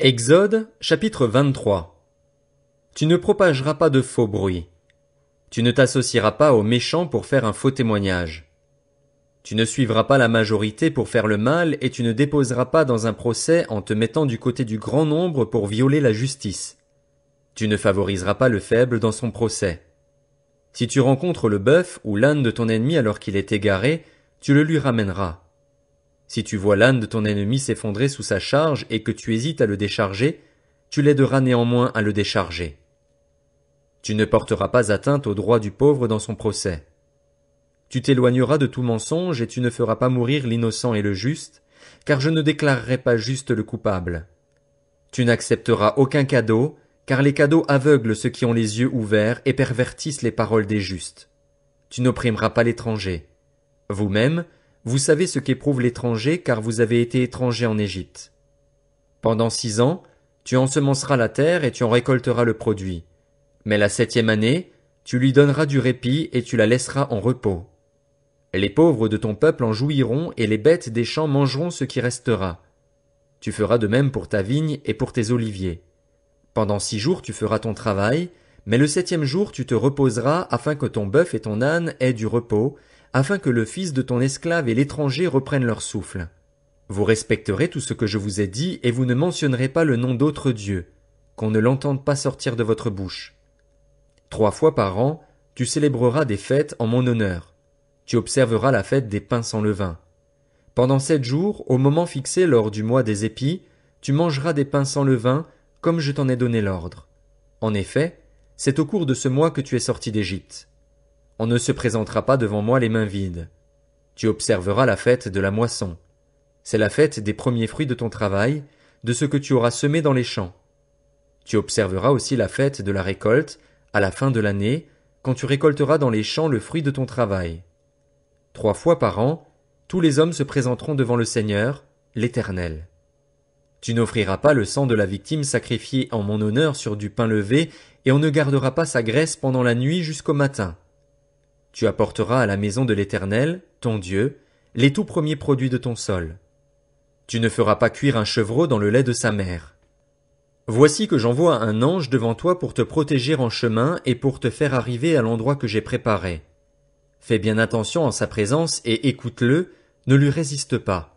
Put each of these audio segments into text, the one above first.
Exode chapitre 23 Tu ne propageras pas de faux bruit. Tu ne t'associeras pas aux méchants pour faire un faux témoignage. Tu ne suivras pas la majorité pour faire le mal et tu ne déposeras pas dans un procès en te mettant du côté du grand nombre pour violer la justice. Tu ne favoriseras pas le faible dans son procès. Si tu rencontres le bœuf ou l'âne de ton ennemi alors qu'il est égaré, tu le lui ramèneras. Si tu vois l'âne de ton ennemi s'effondrer sous sa charge et que tu hésites à le décharger, tu l'aideras néanmoins à le décharger. Tu ne porteras pas atteinte aux droits du pauvre dans son procès. Tu t'éloigneras de tout mensonge et tu ne feras pas mourir l'innocent et le juste, car je ne déclarerai pas juste le coupable. Tu n'accepteras aucun cadeau, car les cadeaux aveuglent ceux qui ont les yeux ouverts et pervertissent les paroles des justes. Tu n'opprimeras pas l'étranger. Vous-même, vous savez ce qu'éprouve l'étranger car vous avez été étranger en Égypte. Pendant six ans, tu ensemenceras la terre et tu en récolteras le produit. Mais la septième année, tu lui donneras du répit et tu la laisseras en repos. Les pauvres de ton peuple en jouiront et les bêtes des champs mangeront ce qui restera. Tu feras de même pour ta vigne et pour tes oliviers. Pendant six jours tu feras ton travail, mais le septième jour tu te reposeras afin que ton bœuf et ton âne aient du repos, afin que le fils de ton esclave et l'étranger reprennent leur souffle. Vous respecterez tout ce que je vous ai dit, et vous ne mentionnerez pas le nom d'autre Dieu, qu'on ne l'entende pas sortir de votre bouche. Trois fois par an, tu célébreras des fêtes en mon honneur. Tu observeras la fête des pains sans levain. Pendant sept jours, au moment fixé lors du mois des épis, tu mangeras des pains sans levain, comme je t'en ai donné l'ordre. En effet, c'est au cours de ce mois que tu es sorti d'Égypte. On ne se présentera pas devant moi les mains vides. Tu observeras la fête de la moisson. C'est la fête des premiers fruits de ton travail, de ce que tu auras semé dans les champs. Tu observeras aussi la fête de la récolte, à la fin de l'année, quand tu récolteras dans les champs le fruit de ton travail. Trois fois par an, tous les hommes se présenteront devant le Seigneur, l'Éternel. Tu n'offriras pas le sang de la victime sacrifiée en mon honneur sur du pain levé, et on ne gardera pas sa graisse pendant la nuit jusqu'au matin. Tu apporteras à la maison de l'Éternel, ton Dieu, les tout premiers produits de ton sol. Tu ne feras pas cuire un chevreau dans le lait de sa mère. Voici que j'envoie un ange devant toi pour te protéger en chemin et pour te faire arriver à l'endroit que j'ai préparé. Fais bien attention en sa présence et écoute-le, ne lui résiste pas.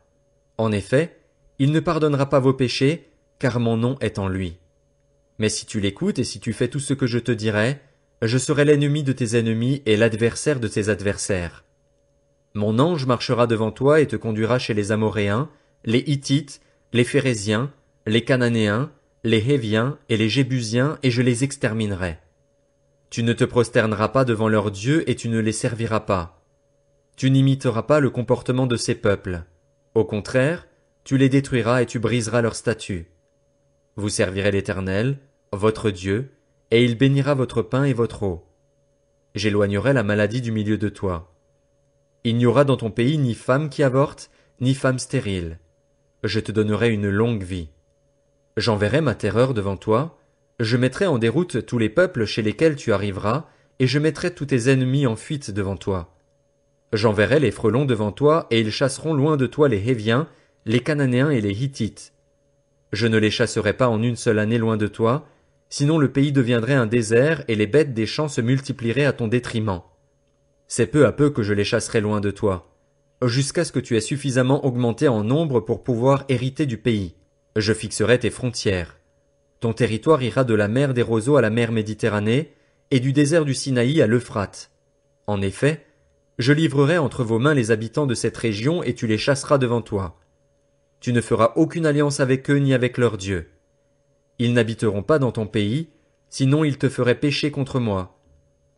En effet, il ne pardonnera pas vos péchés, car mon nom est en lui. Mais si tu l'écoutes et si tu fais tout ce que je te dirai, je serai l'ennemi de tes ennemis et l'adversaire de tes adversaires. Mon ange marchera devant toi et te conduira chez les Amoréens, les Hittites, les Phérésiens, les Cananéens, les Héviens et les Jébusiens, et je les exterminerai. Tu ne te prosterneras pas devant leurs dieux et tu ne les serviras pas. Tu n'imiteras pas le comportement de ces peuples. Au contraire, tu les détruiras et tu briseras leurs statues. Vous servirez l'Éternel, votre Dieu, et il bénira votre pain et votre eau. J'éloignerai la maladie du milieu de toi. Il n'y aura dans ton pays ni femme qui avorte, ni femme stérile. Je te donnerai une longue vie. J'enverrai ma terreur devant toi, je mettrai en déroute tous les peuples chez lesquels tu arriveras, et je mettrai tous tes ennemis en fuite devant toi. J'enverrai les frelons devant toi, et ils chasseront loin de toi les Héviens, les Cananéens et les Hittites. Je ne les chasserai pas en une seule année loin de toi, sinon le pays deviendrait un désert et les bêtes des champs se multiplieraient à ton détriment. C'est peu à peu que je les chasserai loin de toi, jusqu'à ce que tu aies suffisamment augmenté en nombre pour pouvoir hériter du pays. Je fixerai tes frontières. Ton territoire ira de la mer des roseaux à la mer Méditerranée, et du désert du Sinaï à l'Euphrate. En effet, je livrerai entre vos mains les habitants de cette région et tu les chasseras devant toi. Tu ne feras aucune alliance avec eux ni avec leurs dieux. Ils n'habiteront pas dans ton pays, sinon ils te feraient pécher contre moi.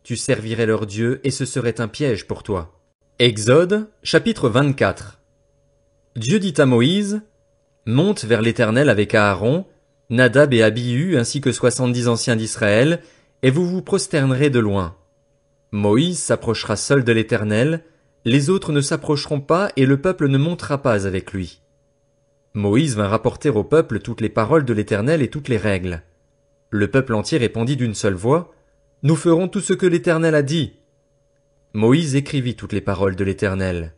Tu servirais leur Dieu et ce serait un piège pour toi. Exode, chapitre 24. Dieu dit à Moïse, Monte vers l'Éternel avec Aaron, Nadab et Abihu ainsi que soixante-dix anciens d'Israël, et vous vous prosternerez de loin. Moïse s'approchera seul de l'Éternel, les autres ne s'approcheront pas et le peuple ne montera pas avec lui. Moïse vint rapporter au peuple toutes les paroles de l'Éternel et toutes les règles. Le peuple entier répondit d'une seule voix, Nous ferons tout ce que l'Éternel a dit. Moïse écrivit toutes les paroles de l'Éternel.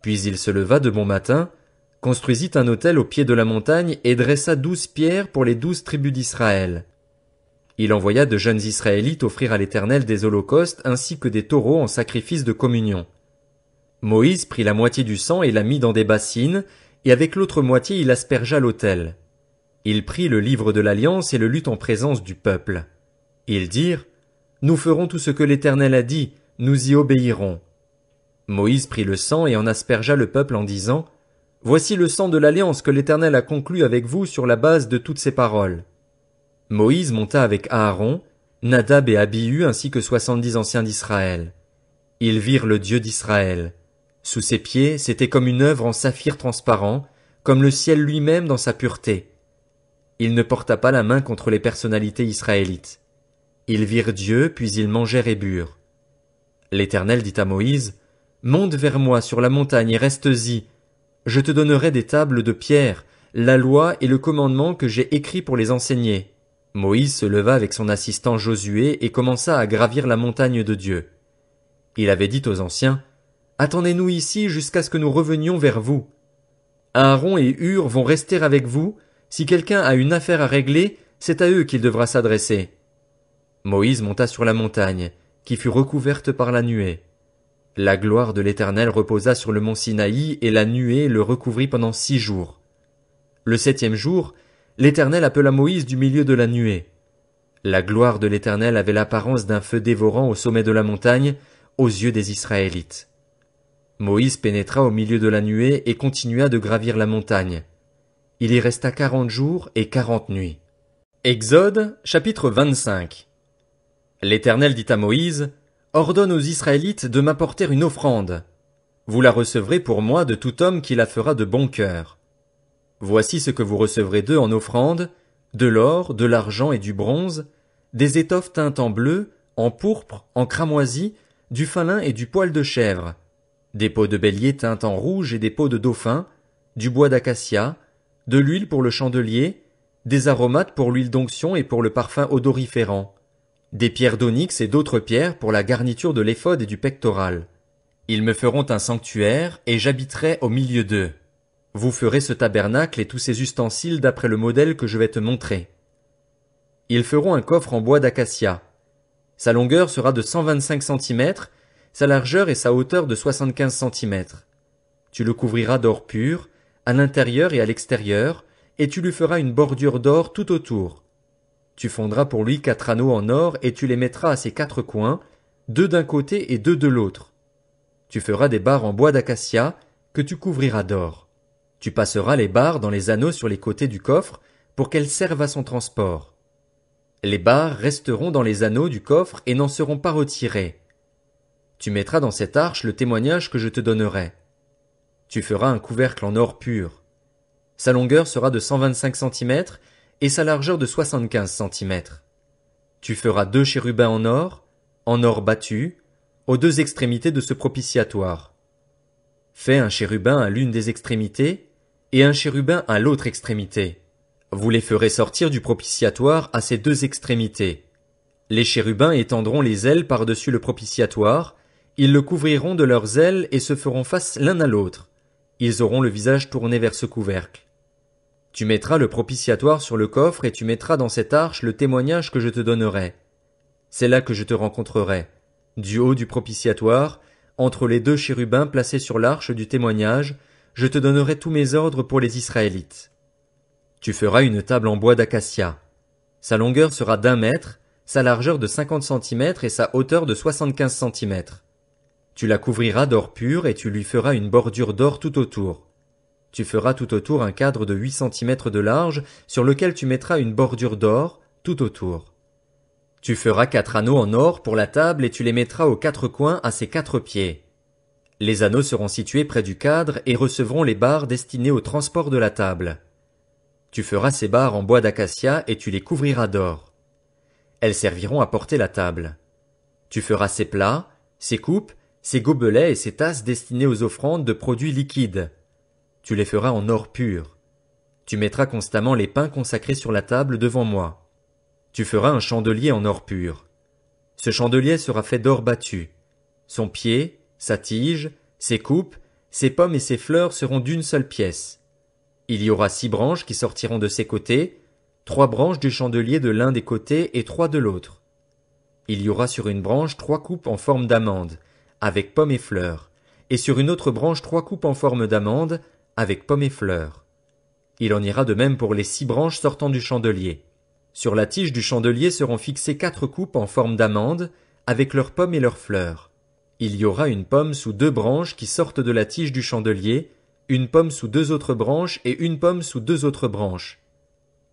Puis il se leva de bon matin, construisit un autel au pied de la montagne et dressa douze pierres pour les douze tribus d'Israël. Il envoya de jeunes Israélites offrir à l'Éternel des holocaustes ainsi que des taureaux en sacrifice de communion. Moïse prit la moitié du sang et la mit dans des bassines, et avec l'autre moitié il aspergea l'autel. Il prit le livre de l'Alliance et le lut en présence du peuple. Ils dirent, Nous ferons tout ce que l'Éternel a dit, nous y obéirons. Moïse prit le sang et en aspergea le peuple en disant, Voici le sang de l'Alliance que l'Éternel a conclu avec vous sur la base de toutes ses paroles. Moïse monta avec Aaron, Nadab et Abihu ainsi que soixante-dix anciens d'Israël. Ils virent le Dieu d'Israël. Sous ses pieds, c'était comme une œuvre en saphir transparent, comme le ciel lui-même dans sa pureté. Il ne porta pas la main contre les personnalités israélites. Ils virent Dieu, puis ils mangèrent et burent. L'Éternel dit à Moïse, Monte vers moi sur la montagne et reste-y. Je te donnerai des tables de pierre, la loi et le commandement que j'ai écrit pour les enseigner. Moïse se leva avec son assistant Josué et commença à gravir la montagne de Dieu. Il avait dit aux anciens, Attendez-nous ici jusqu'à ce que nous revenions vers vous. Aaron et Hur vont rester avec vous. Si quelqu'un a une affaire à régler, c'est à eux qu'il devra s'adresser. Moïse monta sur la montagne, qui fut recouverte par la nuée. La gloire de l'Éternel reposa sur le mont Sinaï, et la nuée le recouvrit pendant six jours. Le septième jour, l'Éternel appela Moïse du milieu de la nuée. La gloire de l'Éternel avait l'apparence d'un feu dévorant au sommet de la montagne, aux yeux des Israélites. Moïse pénétra au milieu de la nuée et continua de gravir la montagne. Il y resta quarante jours et quarante nuits. Exode, chapitre 25. L'Éternel dit à Moïse, Ordonne aux Israélites de m'apporter une offrande. Vous la recevrez pour moi de tout homme qui la fera de bon cœur. Voici ce que vous recevrez d'eux en offrande, de l'or, de l'argent et du bronze, des étoffes teintes en bleu, en pourpre, en cramoisi, du finlin et du poil de chèvre, des peaux de bélier teintes en rouge et des peaux de dauphin, du bois d'acacia, de l'huile pour le chandelier, des aromates pour l'huile d'onction et pour le parfum odoriférant, des pierres d'onyx et d'autres pierres pour la garniture de l'éphode et du pectoral. Ils me feront un sanctuaire, et j'habiterai au milieu d'eux. Vous ferez ce tabernacle et tous ces ustensiles d'après le modèle que je vais te montrer. Ils feront un coffre en bois d'acacia. Sa longueur sera de 125 cm sa largeur et sa hauteur de 75 cm. Tu le couvriras d'or pur, à l'intérieur et à l'extérieur, et tu lui feras une bordure d'or tout autour. Tu fondras pour lui quatre anneaux en or et tu les mettras à ses quatre coins, deux d'un côté et deux de l'autre. Tu feras des barres en bois d'acacia que tu couvriras d'or. Tu passeras les barres dans les anneaux sur les côtés du coffre pour qu'elles servent à son transport. Les barres resteront dans les anneaux du coffre et n'en seront pas retirées. Tu mettras dans cette arche le témoignage que je te donnerai. Tu feras un couvercle en or pur. Sa longueur sera de 125 cm et sa largeur de 75 cm. Tu feras deux chérubins en or, en or battu, aux deux extrémités de ce propitiatoire. Fais un chérubin à l'une des extrémités et un chérubin à l'autre extrémité. Vous les ferez sortir du propitiatoire à ces deux extrémités. Les chérubins étendront les ailes par-dessus le propitiatoire ils le couvriront de leurs ailes et se feront face l'un à l'autre. Ils auront le visage tourné vers ce couvercle. Tu mettras le propitiatoire sur le coffre et tu mettras dans cette arche le témoignage que je te donnerai. C'est là que je te rencontrerai. Du haut du propitiatoire, entre les deux chérubins placés sur l'arche du témoignage, je te donnerai tous mes ordres pour les Israélites. Tu feras une table en bois d'acacia. Sa longueur sera d'un mètre, sa largeur de cinquante centimètres et sa hauteur de soixante-quinze centimètres. Tu la couvriras d'or pur et tu lui feras une bordure d'or tout autour. Tu feras tout autour un cadre de huit centimètres de large sur lequel tu mettras une bordure d'or tout autour. Tu feras quatre anneaux en or pour la table et tu les mettras aux quatre coins à ses quatre pieds. Les anneaux seront situés près du cadre et recevront les barres destinées au transport de la table. Tu feras ces barres en bois d'acacia et tu les couvriras d'or. Elles serviront à porter la table. Tu feras ces plats, ces coupes ces gobelets et ces tasses destinés aux offrandes de produits liquides. Tu les feras en or pur. Tu mettras constamment les pains consacrés sur la table devant moi. Tu feras un chandelier en or pur. Ce chandelier sera fait d'or battu. Son pied, sa tige, ses coupes, ses pommes et ses fleurs seront d'une seule pièce. Il y aura six branches qui sortiront de ses côtés, trois branches du chandelier de l'un des côtés et trois de l'autre. Il y aura sur une branche trois coupes en forme d'amande, avec pommes et fleurs, et sur une autre branche trois coupes en forme d'amande, avec pommes et fleurs. Il en ira de même pour les six branches sortant du chandelier. Sur la tige du chandelier seront fixées quatre coupes en forme d'amande, avec leurs pommes et leurs fleurs. Il y aura une pomme sous deux branches qui sortent de la tige du chandelier, une pomme sous deux autres branches et une pomme sous deux autres branches.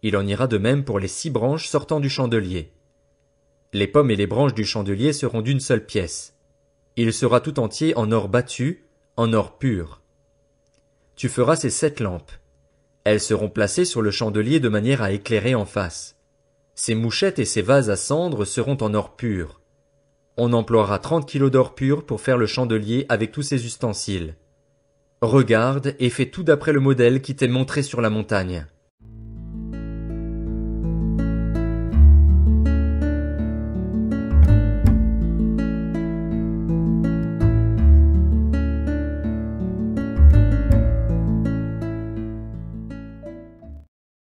Il en ira de même pour les six branches sortant du chandelier. Les pommes et les branches du chandelier seront d'une seule pièce. Il sera tout entier en or battu, en or pur. Tu feras ces sept lampes. Elles seront placées sur le chandelier de manière à éclairer en face. Ces mouchettes et ses vases à cendres seront en or pur. On emploiera trente kilos d'or pur pour faire le chandelier avec tous ses ustensiles. Regarde et fais tout d'après le modèle qui t'est montré sur la montagne.